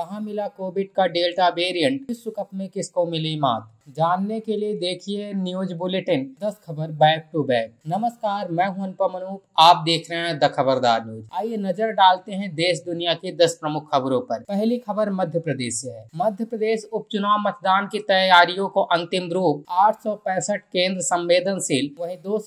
कहाँ मिला कोविड का डेल्टा वेरिएंट विश्व कप में किसको मिली मात जानने के लिए देखिए न्यूज बुलेटिन दस खबर बैक टू बैक नमस्कार मैं हूं अनुपम अनूप आप देख रहे हैं द खबरदार न्यूज आइए नजर डालते हैं देश दुनिया की दस प्रमुख खबरों पर पहली खबर मध्य प्रदेश से है मध्य प्रदेश उपचुनाव मतदान की तैयारियों को अंतिम रूप आठ केंद्र संवेदनशील वही दो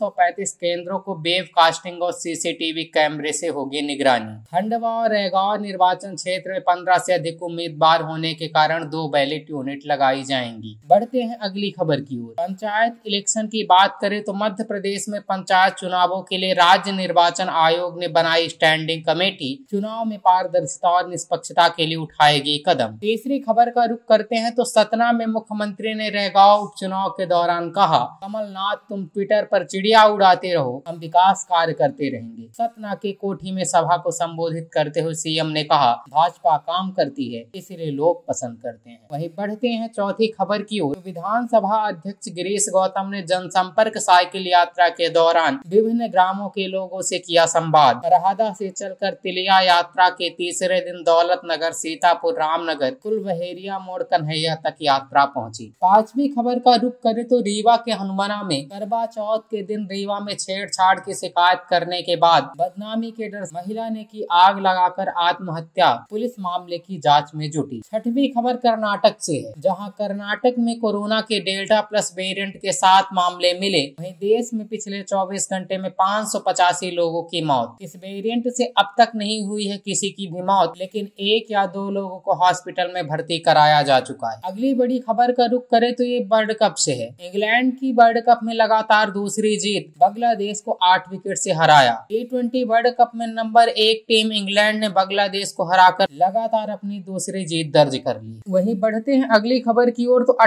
केंद्रों को वेब कास्टिंग और सीसीटीवी कैमरे से होगी निगरानी खंडवा और रेगांव निर्वाचन क्षेत्र में पंद्रह ऐसी अधिक उम्मीदवार होने के कारण दो बैलेट यूनिट लगाई जाएंगी बढ़ते हैं अगली खबर की ओर पंचायत इलेक्शन की बात करें तो मध्य प्रदेश में पंचायत चुनावों के लिए राज्य निर्वाचन आयोग ने बनाई स्टैंडिंग कमेटी चुनाव में पारदर्शिता और निष्पक्षता के लिए उठाएगी कदम तीसरी खबर का रुख करते हैं तो सतना में मुख्यमंत्री ने रहगांव उपचुनाव के दौरान कहा कमलनाथ तुम ट्विटर पर चिड़िया उड़ाते रहो हम विकास कार्य करते रहेंगे सतना के कोठी में सभा को संबोधित करते हुए सीएम ने कहा भाजपा काम करती है इसलिए लोग पसंद करते हैं वही बढ़ते हैं चौथी खबर की ओर विधानसभा अध्यक्ष गिरीश गौतम ने जनसंपर्क साइकिल यात्रा के दौरान विभिन्न ग्रामों के लोगों से किया संवाद रहादा से चलकर तिलिया यात्रा के तीसरे दिन दौलत नगर सीतापुर रामनगर कुलबहेरिया मोड़ कन्हैया तक यात्रा पहुंची। पांचवी खबर का रुख करें तो रीवा के हनुमाना में करवा चौथ के दिन रीवा में छेड़छाड़ की शिकायत करने के बाद बदनामी के डर महिला ने की आग लगाकर आत्महत्या पुलिस मामले की जाँच में जुटी छठवी खबर कर्नाटक ऐसी है जहाँ कर्नाटक में कोरोना कोरोना के डेल्टा प्लस वेरिएंट के साथ मामले मिले वहीं देश में पिछले 24 घंटे में पाँच लोगों की मौत इस वेरिएंट से अब तक नहीं हुई है किसी की भी मौत लेकिन एक या दो लोगों को हॉस्पिटल में भर्ती कराया जा चुका है अगली बड़ी खबर का रुख करे तो ये वर्ल्ड कप से है इंग्लैंड की वर्ल्ड कप में लगातार दूसरी जीत बांग्लादेश को आठ विकेट से हराया टी ट्वेंटी वर्ल्ड कप में नंबर एक टीम इंग्लैंड ने बांग्लादेश को हराकर लगातार अपनी दूसरी जीत दर्ज कर ली वहीं बढ़ते हैं अगली खबर की ओर तो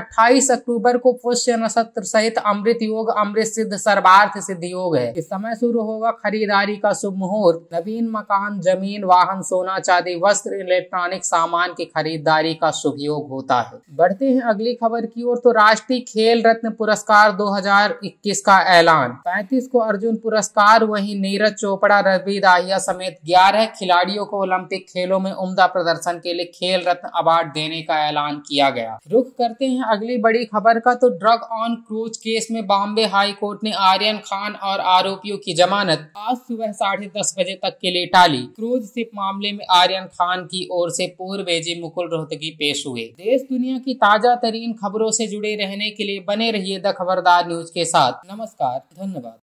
बीस अक्टूबर को पुष्य नक्षत्र सहित अमृत योग अमृत सिद्ध सर्वार्थ सिद्ध योग है इस समय शुरू होगा खरीदारी का शुभ मुहूर्त नवीन मकान जमीन वाहन सोना चांदी वस्त्र इलेक्ट्रॉनिक सामान की खरीदारी का शुभ योग होता है बढ़ते हैं अगली खबर की ओर तो राष्ट्रीय खेल रत्न पुरस्कार 2021 का ऐलान 35 को अर्जुन पुरस्कार वही नीरज चोपड़ा रवि दाहिया समेत 11 खिलाड़ियों को ओलंपिक खेलों में उम्दा प्रदर्शन के लिए खेल रत्न अवार्ड देने का ऐलान किया गया रुख करते हैं अगली बड़ी बड़ी खबर का तो ड्रग ऑन क्रूज केस में बॉम्बे हाई कोर्ट ने आर्यन खान और आरोपियों की जमानत आज सुबह साढ़े दस बजे तक के लिए टाली क्रूज सिप मामले में आर्यन खान की ओर से पूर्व एजी मुकुल रोहतगी पेश हुए देश दुनिया की ताजा तरीन खबरों से जुड़े रहने के लिए बने रहिए द खबरदार न्यूज के साथ नमस्कार धन्यवाद